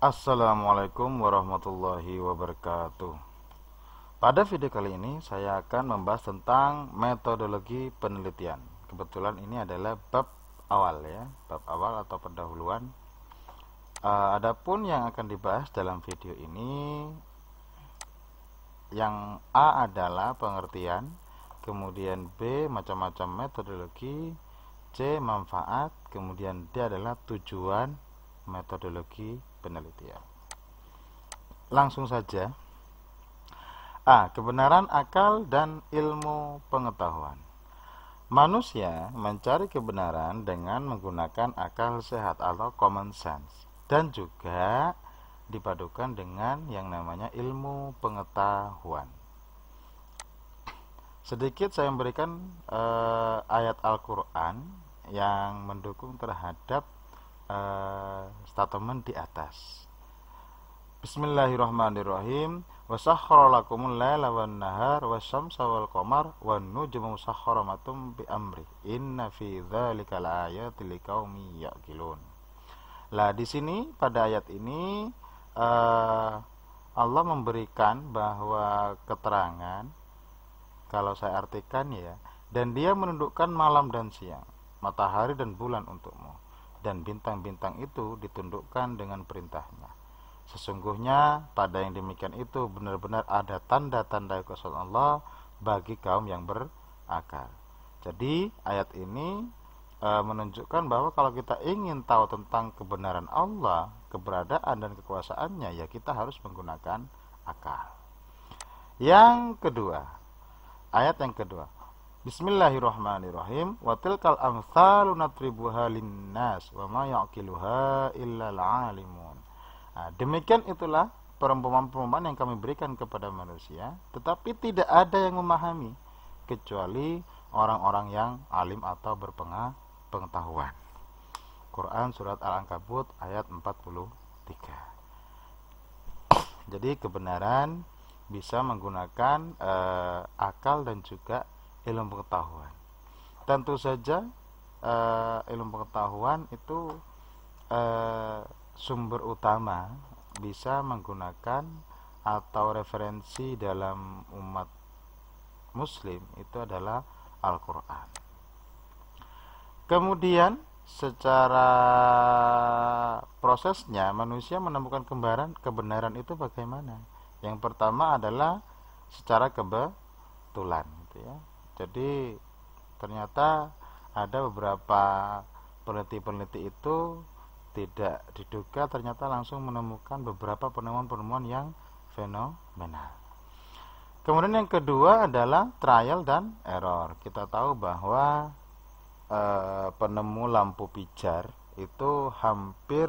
Assalamualaikum warahmatullahi wabarakatuh. Pada video kali ini saya akan membahas tentang metodologi penelitian. Kebetulan ini adalah bab awal ya, bab awal atau pendahuluan. E, adapun yang akan dibahas dalam video ini yang A adalah pengertian, kemudian B macam-macam metodologi, C manfaat, kemudian D adalah tujuan metodologi penelitian. Ya. Langsung saja. A. Kebenaran akal dan ilmu pengetahuan. Manusia mencari kebenaran dengan menggunakan akal sehat atau common sense dan juga dipadukan dengan yang namanya ilmu pengetahuan. Sedikit saya memberikan eh, ayat Al-Qur'an yang mendukung terhadap uh, eh, statement di atas. Bismillahirrahmanirrahim. Wasakhkhara lakumul laila wan nahar wasyamsa wal qamar wan nujmu bi amri. Inna fi dzalika laayatil liqaumin yaqilun. Lah di sini pada ayat ini uh, Allah memberikan bahwa keterangan kalau saya artikan ya dan dia menundukkan malam dan siang, matahari dan bulan untukmu dan bintang-bintang itu ditundukkan dengan perintahnya. Sesungguhnya pada yang demikian itu benar-benar ada tanda-tanda kuasa Allah bagi kaum yang berakal. Jadi ayat ini e, menunjukkan bahwa kalau kita ingin tahu tentang kebenaran Allah, keberadaan dan kekuasaannya, ya kita harus menggunakan akal. Yang kedua, ayat yang kedua. Bismillahirrahmanirrahim. Wa tilkal amsalu natribuha linnas wa ma yaqiluha illa alimun. Nah, demikian itulah perumpamaan-perumpamaan yang kami berikan kepada manusia, tetapi tidak ada yang memahami kecuali orang-orang yang alim atau berpengetahuan. Quran surat Al-Ankabut ayat 43. Jadi kebenaran bisa menggunakan uh, akal dan juga ilmu pengetahuan. Tentu saja uh, ilmu pengetahuan itu uh, sumber utama bisa menggunakan atau referensi dalam umat muslim itu adalah Al-Qur'an. Kemudian secara prosesnya manusia menemukan kembaran kebenaran itu bagaimana? Yang pertama adalah secara kebetulan gitu ya jadi ternyata ada beberapa peneliti-peneliti itu tidak diduga ternyata langsung menemukan beberapa penemuan-penemuan yang fenomenal. Kemudian yang kedua adalah trial dan error. Kita tahu bahwa e, penemu lampu pijar itu hampir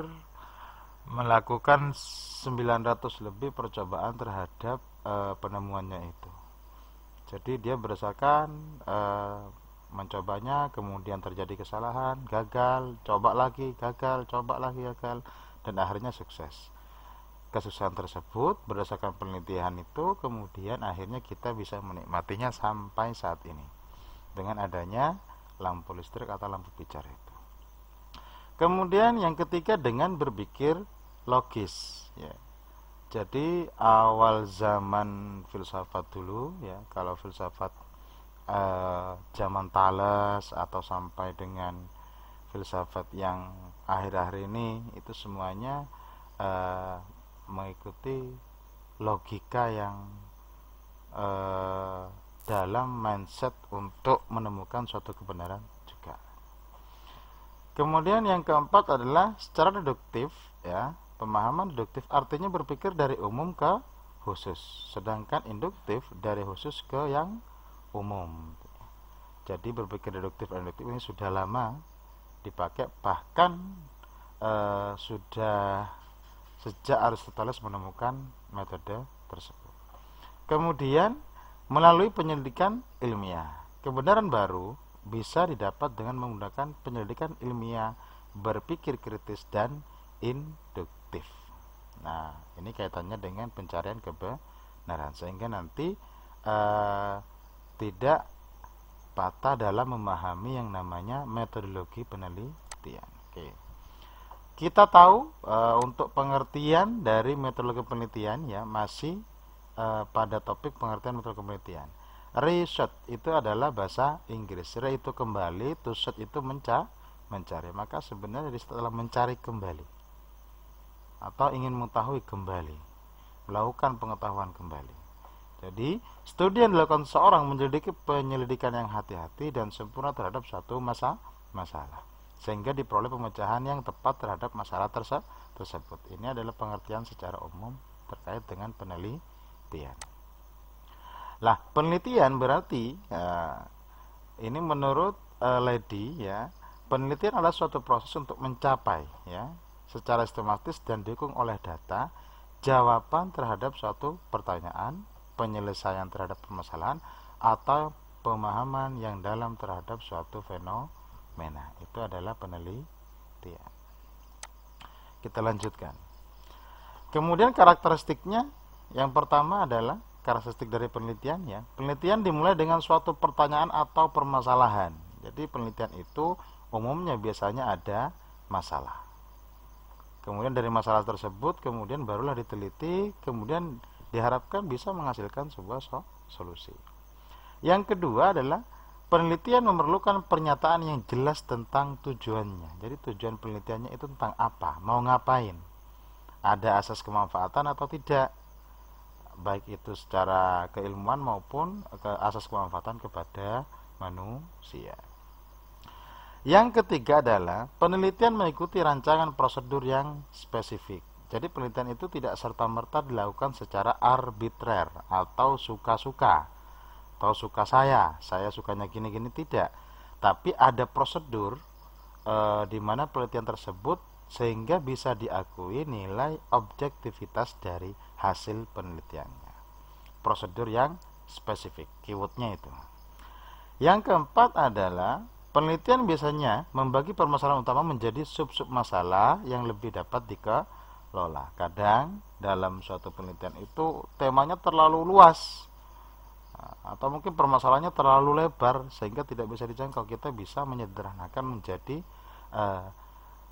melakukan 900 lebih percobaan terhadap e, penemuannya itu jadi dia berdasarkan uh, mencobanya kemudian terjadi kesalahan gagal coba lagi gagal coba lagi gagal dan akhirnya sukses kesuksesan tersebut berdasarkan penelitian itu kemudian akhirnya kita bisa menikmatinya sampai saat ini dengan adanya lampu listrik atau lampu pijar itu kemudian yang ketiga dengan berpikir logis ya jadi awal zaman filsafat dulu ya, kalau filsafat eh, zaman Thales atau sampai dengan filsafat yang akhir-akhir ini itu semuanya eh, mengikuti logika yang eh, dalam mindset untuk menemukan suatu kebenaran juga. Kemudian yang keempat adalah secara deduktif ya Pemahaman deduktif artinya berpikir dari umum ke khusus, sedangkan induktif dari khusus ke yang umum. Jadi berpikir deduktif dan induktif ini sudah lama dipakai bahkan e, sudah sejak Aristoteles menemukan metode tersebut. Kemudian melalui penyelidikan ilmiah. Kebenaran baru bisa didapat dengan menggunakan penyelidikan ilmiah, berpikir kritis dan in objektif. Nah, ini kaitannya dengan pencarian kebenaran sehingga nanti eh, tidak patah dalam memahami yang namanya metodologi penelitian. Oke. Kita tahu e, untuk pengertian dari metodologi penelitian ya masih e, pada topik pengertian metodologi penelitian. Research itu adalah bahasa Inggris. Research itu kembali, to search itu menca mencari. Maka sebenarnya setelah mencari kembali atau ingin mengetahui kembali, melakukan pengetahuan kembali. Jadi, studi yang dilakukan seorang menyelidiki penyelidikan yang hati-hati dan sempurna terhadap suatu masa masalah sehingga diperoleh pemecahan yang tepat terhadap masalah terse tersebut. Ini adalah pengertian secara umum terkait dengan penelitian. Lah, penelitian berarti ya, ini menurut uh, Lady ya, penelitian adalah suatu proses untuk mencapai ya secara sistematis dan didukung oleh data jawaban terhadap suatu pertanyaan, penyelesaian terhadap permasalahan, atau pemahaman yang dalam terhadap suatu fenomena. Itu adalah penelitian. Kita lanjutkan. Kemudian karakteristiknya yang pertama adalah karakteristik dari penelitian ya. Penelitian dimulai dengan suatu pertanyaan atau permasalahan. Jadi penelitian itu umumnya biasanya ada masalah. Kemudian dari masalah tersebut kemudian barulah diteliti, kemudian diharapkan bisa menghasilkan sebuah so solusi. Yang kedua adalah penelitian memerlukan pernyataan yang jelas tentang tujuannya. Jadi tujuan penelitiannya itu tentang apa, mau ngapain. Ada asas kemanfaatan atau tidak? Baik itu secara keilmuan maupun ke asas kemanfaatan kepada manusia. Yang ketiga adalah penelitian mengikuti rancangan prosedur yang spesifik. Jadi penelitian itu tidak serta-merta dilakukan secara arbitrer atau suka-suka atau suka saya, saya sukanya gini-gini tidak. Tapi ada prosedur e, di mana penelitian tersebut sehingga bisa diakui nilai objektivitas dari hasil penelitiannya. Prosedur yang spesifik, keywordnya itu. Yang keempat adalah Penelitian biasanya membagi permasalahan utama menjadi sub-sub masalah yang lebih dapat dikelola. Kadang dalam suatu penelitian itu temanya terlalu luas atau mungkin permasalahannya terlalu lebar sehingga tidak bisa dijangkau. Kita bisa menyederhanakan menjadi eh,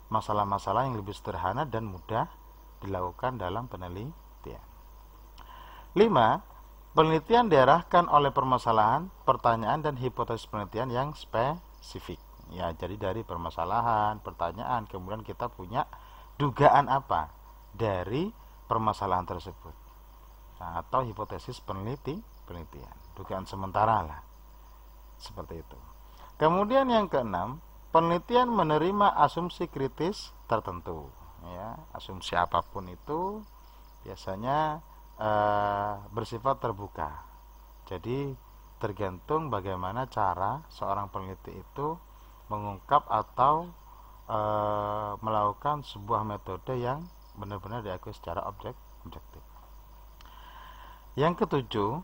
masalah-masalah yang lebih sederhana dan mudah dilakukan dalam penelitian. 5. Penelitian diarahkan oleh permasalahan, pertanyaan, dan hipotesis penelitian yang spesifik spesifik ya jadi dari permasalahan pertanyaan kemudian kita punya dugaan apa dari permasalahan tersebut nah, atau hipotesis peneliti penelitian dugaan sementara lah seperti itu kemudian yang keenam penelitian menerima asumsi kritis tertentu ya asumsi apapun itu biasanya eh, bersifat terbuka jadi tergantung bagaimana cara seorang peneliti itu mengungkap atau e, melakukan sebuah metode yang benar-benar diakui secara objek, objektif. Yang ketujuh,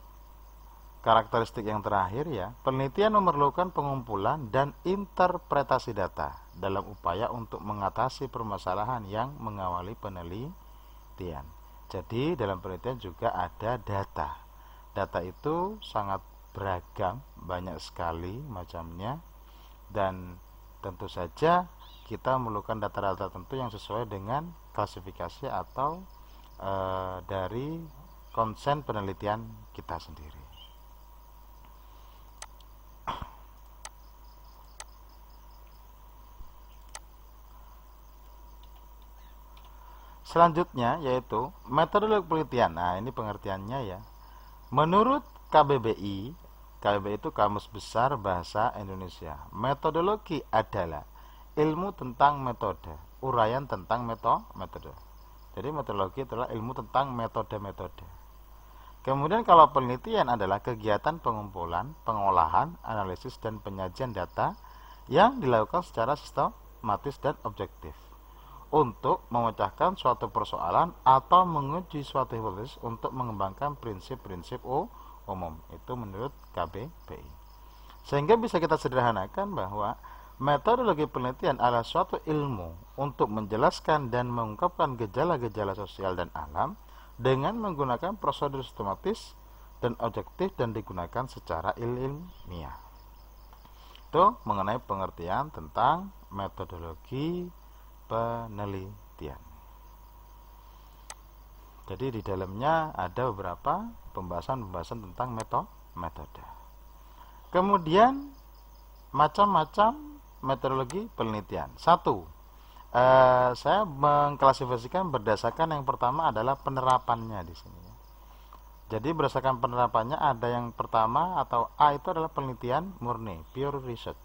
karakteristik yang terakhir ya, penelitian memerlukan pengumpulan dan interpretasi data dalam upaya untuk mengatasi permasalahan yang mengawali penelitian. Jadi dalam penelitian juga ada data. Data itu sangat beragam, banyak sekali macamnya dan tentu saja kita memerlukan data-data tertentu yang sesuai dengan klasifikasi atau e, dari konsen penelitian kita sendiri. Selanjutnya yaitu metodologi penelitian. Nah, ini pengertiannya ya. Menurut KBBI, KBB itu Kamus Besar Bahasa Indonesia. Metodologi adalah ilmu tentang metode, uraian tentang meto metode. Jadi metodologi adalah ilmu tentang metode-metode. Kemudian kalau penelitian adalah kegiatan pengumpulan, pengolahan, analisis dan penyajian data yang dilakukan secara sistematis dan objektif untuk memecahkan suatu persoalan atau menguji suatu hipotesis untuk mengembangkan prinsip-prinsip umum. Itu menurut KBPI. Sehingga bisa kita sederhanakan bahwa metodologi penelitian adalah suatu ilmu untuk menjelaskan dan mengungkapkan gejala-gejala sosial dan alam dengan menggunakan prosedur sistematis dan objektif dan digunakan secara ilmiah. Itu mengenai pengertian tentang metodologi penelitian. Jadi di dalamnya ada beberapa pembahasan-pembahasan tentang metode. metode. Kemudian macam-macam metodologi penelitian. Satu, eh, saya mengklasifikasikan berdasarkan yang pertama adalah penerapannya di sini. Jadi berdasarkan penerapannya ada yang pertama atau A itu adalah penelitian murni, pure research.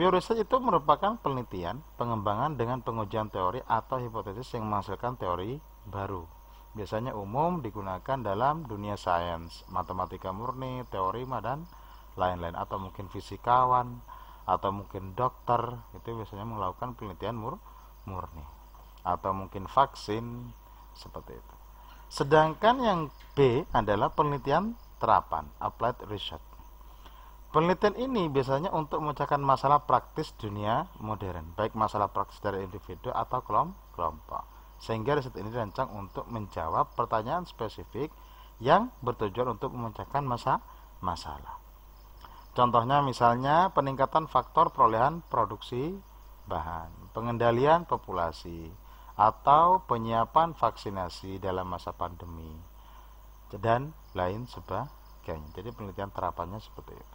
Pure research itu merupakan penelitian, pengembangan dengan pengujian teori atau hipotesis yang menghasilkan teori baru biasanya umum digunakan dalam dunia sains, matematika murni, teorema dan lain-lain atau mungkin fisikawan atau mungkin dokter itu biasanya melakukan penelitian mur murni atau mungkin vaksin seperti itu. Sedangkan yang B adalah penelitian terapan, applied research. Penelitian ini biasanya untuk memecahkan masalah praktis dunia modern, baik masalah praktis dari individu atau kelompok sehingga riset ini dirancang untuk menjawab pertanyaan spesifik yang bertujuan untuk memecahkan masa masalah. Contohnya misalnya peningkatan faktor perolehan produksi bahan, pengendalian populasi, atau penyiapan vaksinasi dalam masa pandemi dan lain sebagainya. Jadi penelitian terapannya seperti itu.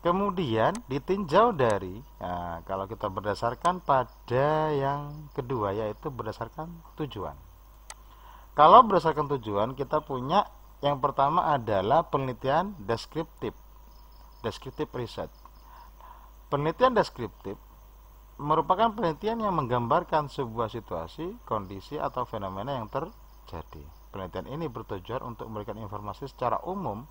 Kemudian ditinjau dari nah, kalau kita berdasarkan pada yang kedua yaitu berdasarkan tujuan. Kalau berdasarkan tujuan kita punya yang pertama adalah penelitian deskriptif. Deskriptif riset. Penelitian deskriptif merupakan penelitian yang menggambarkan sebuah situasi, kondisi atau fenomena yang terjadi. Penelitian ini bertujuan untuk memberikan informasi secara umum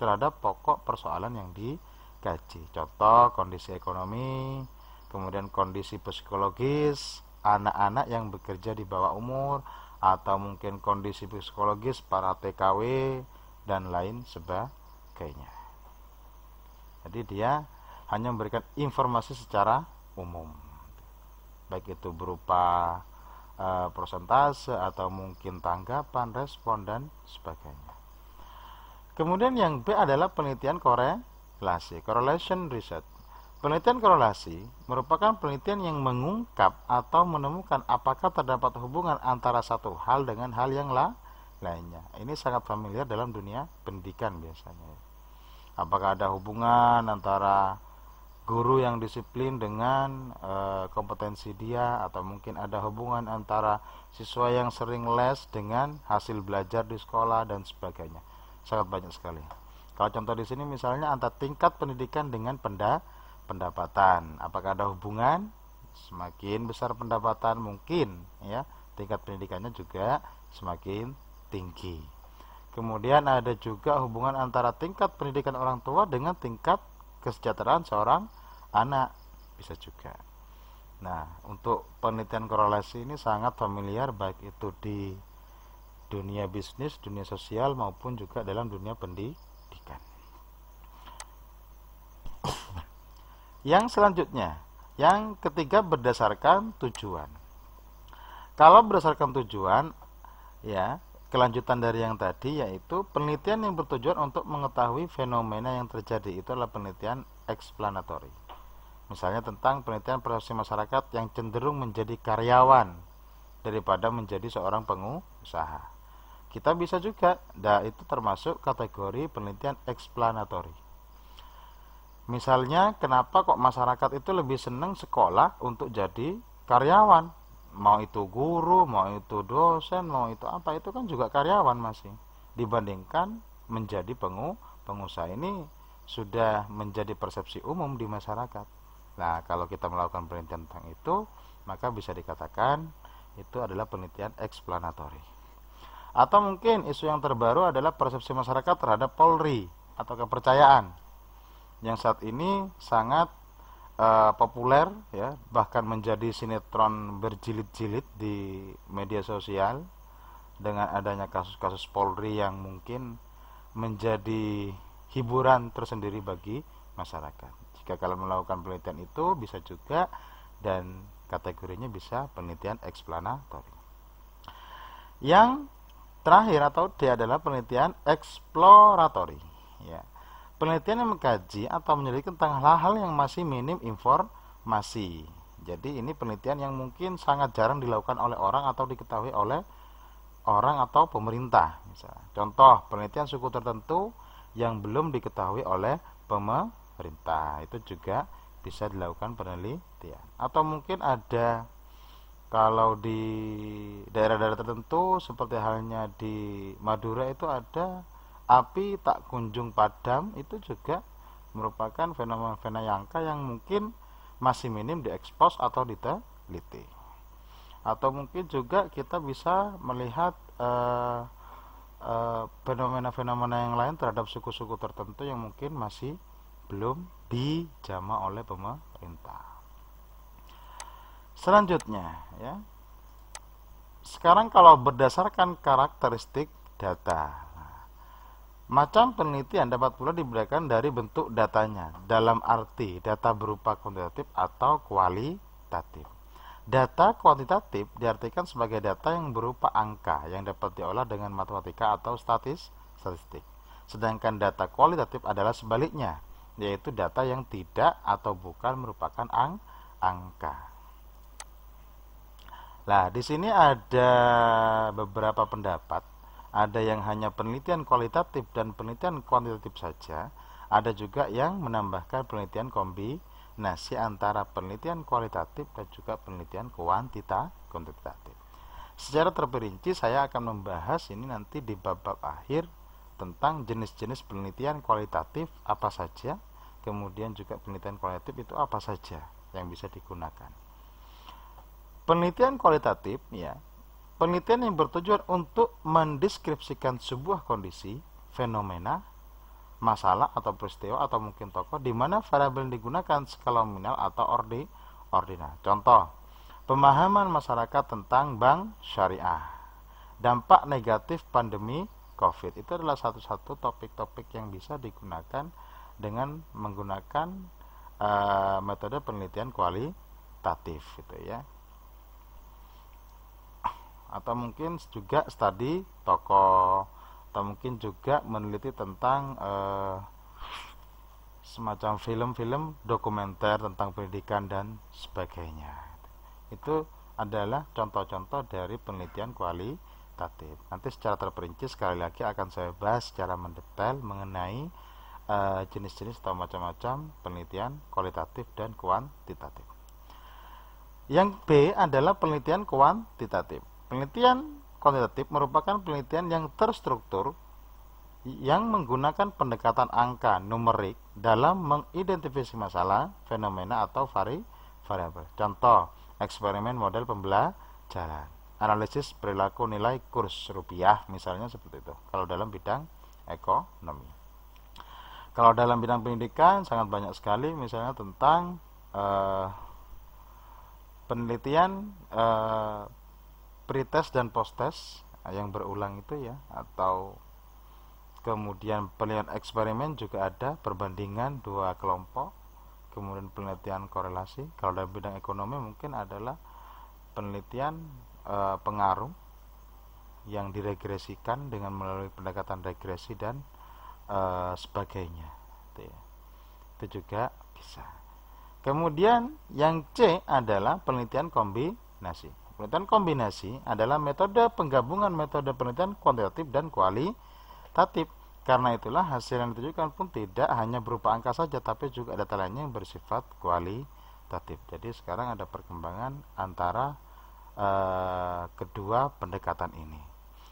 terhadap pokok persoalan yang di gaji, Contoh kondisi ekonomi, kemudian kondisi psikologis anak-anak yang bekerja di bawah umur atau mungkin kondisi psikologis para TKW dan lain sebagainya. Jadi dia hanya memberikan informasi secara umum. Baik itu berupa e, eh, persentase atau mungkin tanggapan, respon dan sebagainya. Kemudian yang B adalah penelitian Korea korelasi. Correlation research. Penelitian korelasi merupakan penelitian yang mengungkap atau menemukan apakah terdapat hubungan antara satu hal dengan hal yang la lainnya. Ini sangat familiar dalam dunia pendidikan biasanya. Apakah ada hubungan antara guru yang disiplin dengan e, kompetensi dia atau mungkin ada hubungan antara siswa yang sering les dengan hasil belajar di sekolah dan sebagainya. Sangat banyak sekali. Kalau contoh di sini misalnya antara tingkat pendidikan dengan penda, pendapatan. Apakah ada hubungan? Semakin besar pendapatan mungkin ya, tingkat pendidikannya juga semakin tinggi. Kemudian ada juga hubungan antara tingkat pendidikan orang tua dengan tingkat kesejahteraan seorang anak bisa juga. Nah, untuk penelitian korelasi ini sangat familiar baik itu di dunia bisnis, dunia sosial maupun juga dalam dunia pendidikan yang selanjutnya, yang ketiga berdasarkan tujuan. Kalau berdasarkan tujuan, ya kelanjutan dari yang tadi yaitu penelitian yang bertujuan untuk mengetahui fenomena yang terjadi itu adalah penelitian explanatory. Misalnya tentang penelitian persepsi masyarakat yang cenderung menjadi karyawan daripada menjadi seorang pengusaha. Kita bisa juga, nah itu termasuk kategori penelitian explanatory. Misalnya kenapa kok masyarakat itu lebih senang sekolah untuk jadi karyawan? Mau itu guru, mau itu dosen, mau itu apa itu kan juga karyawan masih dibandingkan menjadi pengu pengusaha ini sudah menjadi persepsi umum di masyarakat. Nah, kalau kita melakukan penelitian tentang itu, maka bisa dikatakan itu adalah penelitian eksplanatori. Atau mungkin isu yang terbaru adalah persepsi masyarakat terhadap Polri atau kepercayaan yang saat ini sangat uh, populer ya bahkan menjadi sinetron berjilid-jilid di media sosial dengan adanya kasus-kasus Polri yang mungkin menjadi hiburan tersendiri bagi masyarakat. Jika kalian melakukan penelitian itu bisa juga dan kategorinya bisa penelitian eksplanatori. Yang terakhir atau dia adalah penelitian eksploratori. Ya. Penelitian yang mengkaji atau menyelidiki tentang hal-hal yang masih minim informasi. Jadi ini penelitian yang mungkin sangat jarang dilakukan oleh orang atau diketahui oleh orang atau pemerintah. Contoh penelitian suku tertentu yang belum diketahui oleh pemerintah itu juga bisa dilakukan penelitian. Atau mungkin ada kalau di daerah-daerah tertentu seperti halnya di Madura itu ada api tak kunjung padam itu juga merupakan fenomena-fenomena yang angka yang mungkin masih minim diekspos atau diteliti atau mungkin juga kita bisa melihat eh, eh, fenomena-fenomena uh, uh, yang lain terhadap suku-suku tertentu yang mungkin masih belum dijama oleh pemerintah selanjutnya ya sekarang kalau berdasarkan karakteristik data Macam penelitian dapat pula diberikan dari bentuk datanya dalam arti data berupa kuantitatif atau kualitatif. Data kuantitatif diartikan sebagai data yang berupa angka yang dapat diolah dengan matematika atau statis statistik. Sedangkan data kualitatif adalah sebaliknya, yaitu data yang tidak atau bukan merupakan ang angka. Nah, di sini ada beberapa pendapat ada yang hanya penelitian kualitatif dan penelitian kuantitatif saja, ada juga yang menambahkan penelitian kombinasi antara penelitian kualitatif dan juga penelitian kuantita, kuantitatif. Secara terperinci saya akan membahas ini nanti di babak akhir tentang jenis-jenis penelitian kualitatif apa saja, kemudian juga penelitian kualitatif itu apa saja yang bisa digunakan. Penelitian kualitatif ya Penelitian yang bertujuan untuk mendeskripsikan sebuah kondisi, fenomena, masalah atau peristiwa atau mungkin tokoh di mana variabel yang digunakan skala nominal atau ordi ordinal. Contoh, pemahaman masyarakat tentang bank syariah. Dampak negatif pandemi COVID itu adalah satu-satu topik-topik yang bisa digunakan dengan menggunakan uh, metode penelitian kualitatif gitu ya atau mungkin juga studi toko atau mungkin juga meneliti tentang eh, semacam film-film dokumenter tentang pendidikan dan sebagainya itu adalah contoh-contoh dari penelitian kualitatif nanti secara terperinci sekali lagi akan saya bahas secara mendetail mengenai eh, jenis-jenis atau macam-macam penelitian kualitatif dan kuantitatif yang B adalah penelitian kuantitatif Penelitian kuantitatif merupakan penelitian yang terstruktur yang menggunakan pendekatan angka numerik dalam mengidentifikasi masalah, fenomena atau vari variabel. Contoh, eksperimen model pembelajaran, analisis perilaku nilai kurs rupiah misalnya seperti itu. Kalau dalam bidang ekonomi. Kalau dalam bidang pendidikan sangat banyak sekali misalnya tentang eh, penelitian eh, pretest dan posttest eh, yang berulang itu ya atau kemudian penelitian eksperimen juga ada perbandingan dua kelompok kemudian penelitian korelasi kalau dalam bidang ekonomi mungkin adalah penelitian e, pengaruh yang diregresikan dengan melalui pendekatan regresi dan e, sebagainya itu, ya. itu juga bisa kemudian yang C adalah penelitian kombinasi Penelitian kombinasi adalah metode penggabungan metode penelitian kuantitatif dan kualitatif. Karena itulah hasil yang ditujukan pun tidak hanya berupa angka saja, tapi juga data lainnya yang bersifat kualitatif. Jadi sekarang ada perkembangan antara e, kedua pendekatan ini.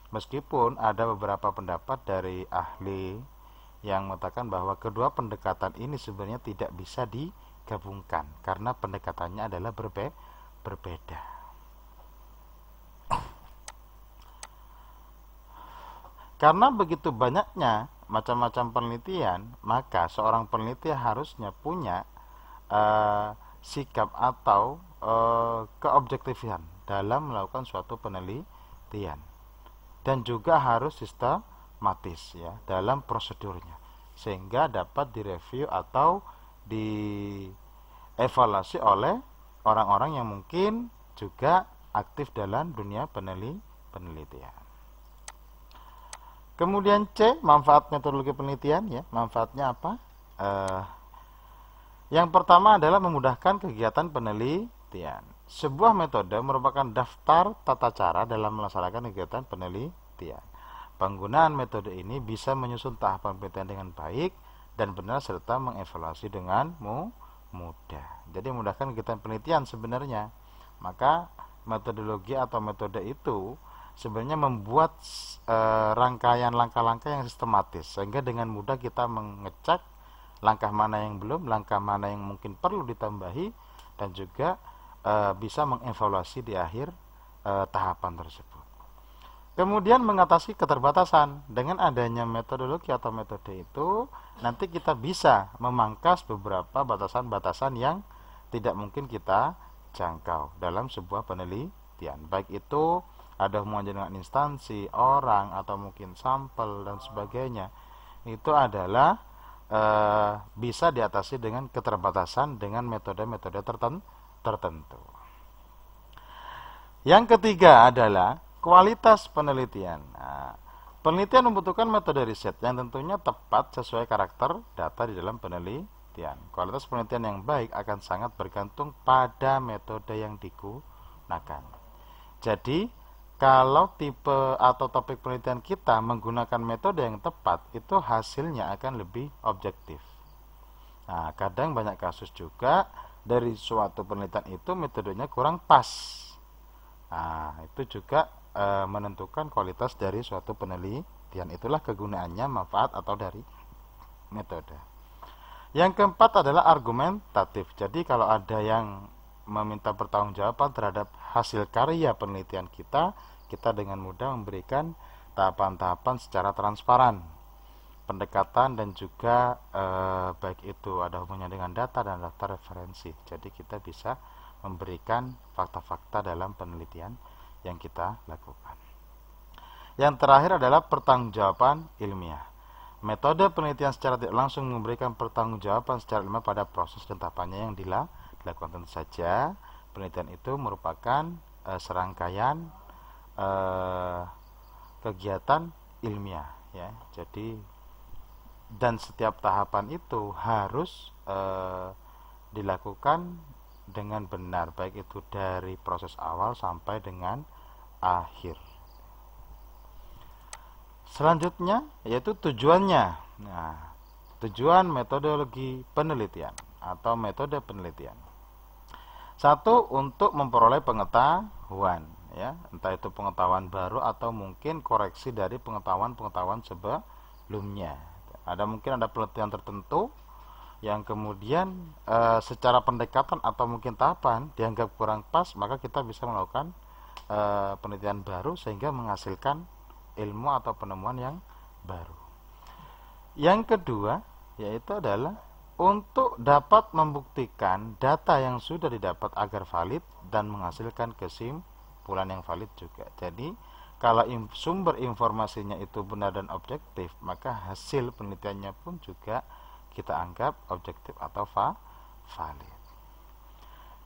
Meskipun ada beberapa pendapat dari ahli yang mengatakan bahwa kedua pendekatan ini sebenarnya tidak bisa digabungkan karena pendekatannya adalah berbe berbeda. Karena begitu banyaknya macam-macam penelitian, maka seorang peneliti harusnya punya uh, sikap atau uh, eh, keobjektifan dalam melakukan suatu penelitian dan juga harus sistematis ya dalam prosedurnya sehingga dapat direview atau dievaluasi oleh orang-orang yang mungkin juga aktif dalam dunia penelitian. Kemudian C, manfaat metodologi penelitian ya. Manfaatnya apa? Uh, yang pertama adalah memudahkan kegiatan penelitian. Sebuah metode merupakan daftar tata cara dalam melaksanakan kegiatan penelitian. Penggunaan metode ini bisa menyusun tahapan penelitian dengan baik dan benar serta mengevaluasi dengan mudah. Jadi memudahkan kegiatan penelitian sebenarnya. Maka metodologi atau metode itu sebenarnya membuat uh, rangkaian langkah-langkah yang sistematis sehingga dengan mudah kita mengecek langkah mana yang belum, langkah mana yang mungkin perlu ditambahi dan juga uh, bisa mengevaluasi di akhir uh, tahapan tersebut. Kemudian mengatasi keterbatasan dengan adanya metodologi atau metode itu nanti kita bisa memangkas beberapa batasan-batasan yang tidak mungkin kita jangkau dalam sebuah penelitian baik itu ada hubungannya dengan instansi, orang atau mungkin sampel dan sebagainya itu adalah e, bisa diatasi dengan keterbatasan dengan metode-metode tertentu. Yang ketiga adalah kualitas penelitian. Nah, penelitian membutuhkan metode riset yang tentunya tepat sesuai karakter data di dalam penelitian. Kualitas penelitian yang baik akan sangat bergantung pada metode yang digunakan. Jadi, kalau tipe atau topik penelitian kita menggunakan metode yang tepat, itu hasilnya akan lebih objektif. Nah, kadang banyak kasus juga dari suatu penelitian itu metodenya kurang pas. Nah, itu juga e, menentukan kualitas dari suatu penelitian. Itulah kegunaannya, manfaat atau dari metode. Yang keempat adalah argumentatif. Jadi kalau ada yang meminta pertanggungjawaban terhadap hasil karya penelitian kita, kita dengan mudah memberikan tahapan-tahapan secara transparan. Pendekatan dan juga eh, baik itu ada hubungannya dengan data dan data referensi. Jadi kita bisa memberikan fakta-fakta dalam penelitian yang kita lakukan. Yang terakhir adalah pertanggungjawaban ilmiah. Metode penelitian secara langsung memberikan pertanggungjawaban secara ilmiah pada proses dan tahapannya yang dilakukan pada konten saja penelitian itu merupakan e, serangkaian e, kegiatan ilmiah ya jadi dan setiap tahapan itu harus e, dilakukan dengan benar baik itu dari proses awal sampai dengan akhir selanjutnya yaitu tujuannya nah tujuan metodologi penelitian atau metode penelitian satu untuk memperoleh pengetahuan, ya, entah itu pengetahuan baru atau mungkin koreksi dari pengetahuan-pengetahuan sebelumnya. Ada mungkin ada pelatihan tertentu yang kemudian e, secara pendekatan atau mungkin tahapan dianggap kurang pas, maka kita bisa melakukan e, penelitian baru sehingga menghasilkan ilmu atau penemuan yang baru. Yang kedua yaitu adalah untuk dapat membuktikan data yang sudah didapat agar valid dan menghasilkan kesimpulan yang valid juga. Jadi, kalau sumber informasinya itu benar dan objektif, maka hasil penelitiannya pun juga kita anggap objektif atau va valid.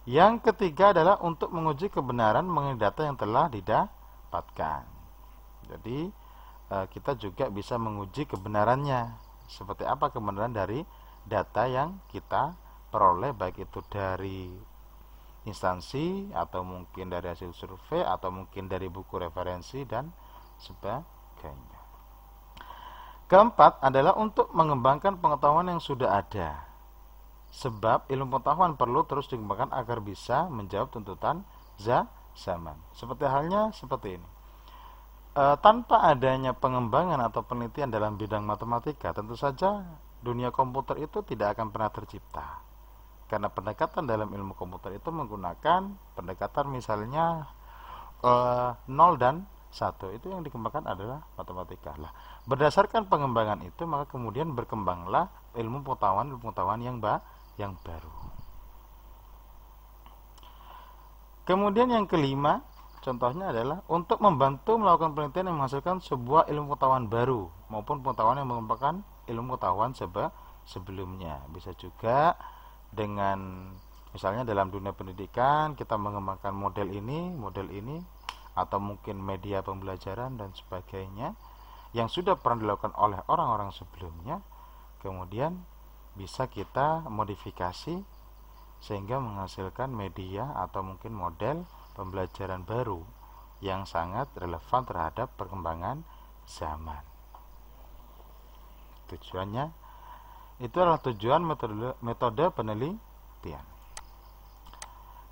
Yang ketiga adalah untuk menguji kebenaran mengenai data yang telah didapatkan. Jadi, eh, kita juga bisa menguji kebenarannya. Seperti apa kebenaran dari data yang kita peroleh baik itu dari instansi atau mungkin dari hasil survei atau mungkin dari buku referensi dan sebagainya. Keempat adalah untuk mengembangkan pengetahuan yang sudah ada. Sebab ilmu pengetahuan perlu terus dikembangkan agar bisa menjawab tuntutan za zaman. Seperti halnya seperti ini. E, tanpa adanya pengembangan atau penelitian dalam bidang matematika, tentu saja dunia komputer itu tidak akan pernah tercipta. Karena pendekatan dalam ilmu komputer itu menggunakan pendekatan misalnya uh, eh, 0 dan satu itu yang dikembangkan adalah matematika. Lah, berdasarkan pengembangan itu maka kemudian berkembanglah ilmu pengetahuan-pengetahuan ilmu yang ba yang baru. Kemudian yang kelima, contohnya adalah untuk membantu melakukan penelitian yang menghasilkan sebuah ilmu pengetahuan baru maupun pengetahuan yang merupakan ilmu pengetahuan sebe sebelumnya. Bisa juga dengan misalnya dalam dunia pendidikan kita mengembangkan model ini, model ini atau mungkin media pembelajaran dan sebagainya yang sudah pernah dilakukan oleh orang-orang sebelumnya kemudian bisa kita modifikasi sehingga menghasilkan media atau mungkin model pembelajaran baru yang sangat relevan terhadap perkembangan zaman tujuannya itu adalah tujuan metode, penelitian.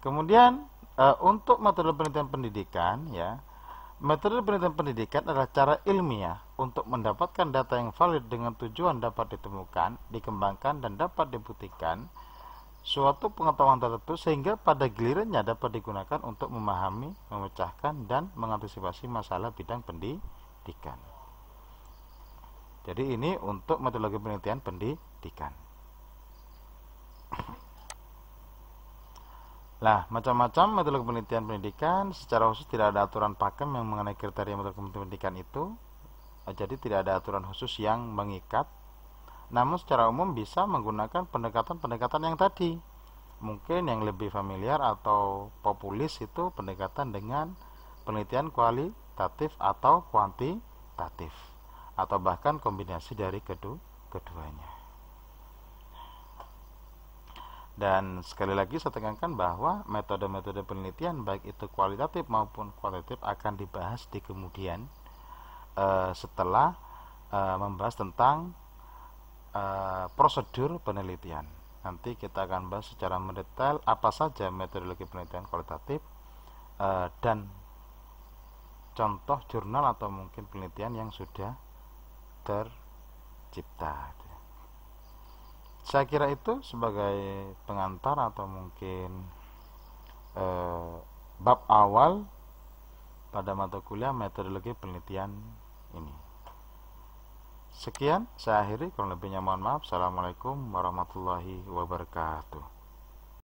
Kemudian eh, untuk metode penelitian pendidikan ya, metode penelitian pendidikan adalah cara ilmiah untuk mendapatkan data yang valid dengan tujuan dapat ditemukan, dikembangkan dan dapat dibuktikan suatu pengetahuan tertentu sehingga pada gilirannya dapat digunakan untuk memahami, memecahkan dan mengantisipasi masalah bidang pendidikan. Jadi ini untuk metodologi penelitian pendidikan. Nah, macam-macam metodologi penelitian pendidikan secara khusus tidak ada aturan pakem yang mengenai kriteria metodologi pendidikan itu. Eh, jadi tidak ada aturan khusus yang mengikat. Namun secara umum bisa menggunakan pendekatan-pendekatan yang tadi. Mungkin yang lebih familiar atau populis itu pendekatan dengan penelitian kualitatif atau kuantitatif atau bahkan kombinasi dari kedua keduanya. Dan sekali lagi saya tekankan bahwa metode-metode penelitian baik itu kualitatif maupun kualitatif akan dibahas di kemudian e, setelah e, membahas tentang e, prosedur penelitian. Nanti kita akan bahas secara mendetail apa saja metodologi penelitian kualitatif e, dan contoh jurnal atau mungkin penelitian yang sudah tercipta gitu ya. saya kira itu sebagai pengantar atau mungkin eh, bab awal pada mata kuliah metodologi penelitian ini sekian saya akhiri kurang lebihnya mohon maaf assalamualaikum warahmatullahi wabarakatuh